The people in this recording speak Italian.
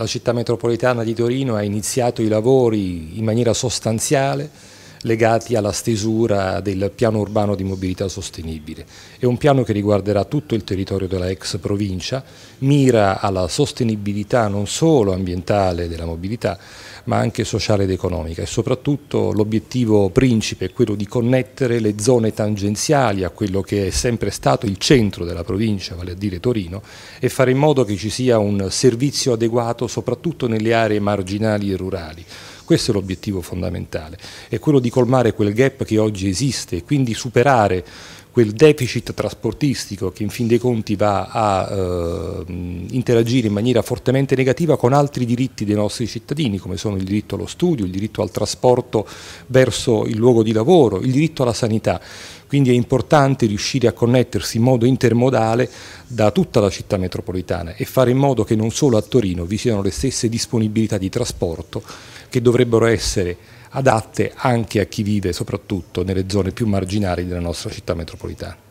la città metropolitana di Torino ha iniziato i lavori in maniera sostanziale legati alla stesura del piano urbano di mobilità sostenibile. È un piano che riguarderà tutto il territorio della ex provincia, mira alla sostenibilità non solo ambientale della mobilità, ma anche sociale ed economica e soprattutto l'obiettivo principe è quello di connettere le zone tangenziali a quello che è sempre stato il centro della provincia, vale a dire Torino, e fare in modo che ci sia un servizio adeguato soprattutto nelle aree marginali e rurali. Questo è l'obiettivo fondamentale, è quello di colmare quel gap che oggi esiste e quindi superare quel deficit trasportistico che in fin dei conti va a eh, interagire in maniera fortemente negativa con altri diritti dei nostri cittadini, come sono il diritto allo studio, il diritto al trasporto verso il luogo di lavoro, il diritto alla sanità. Quindi è importante riuscire a connettersi in modo intermodale da tutta la città metropolitana e fare in modo che non solo a Torino vi siano le stesse disponibilità di trasporto che dovrebbero essere adatte anche a chi vive soprattutto nelle zone più marginali della nostra città metropolitana.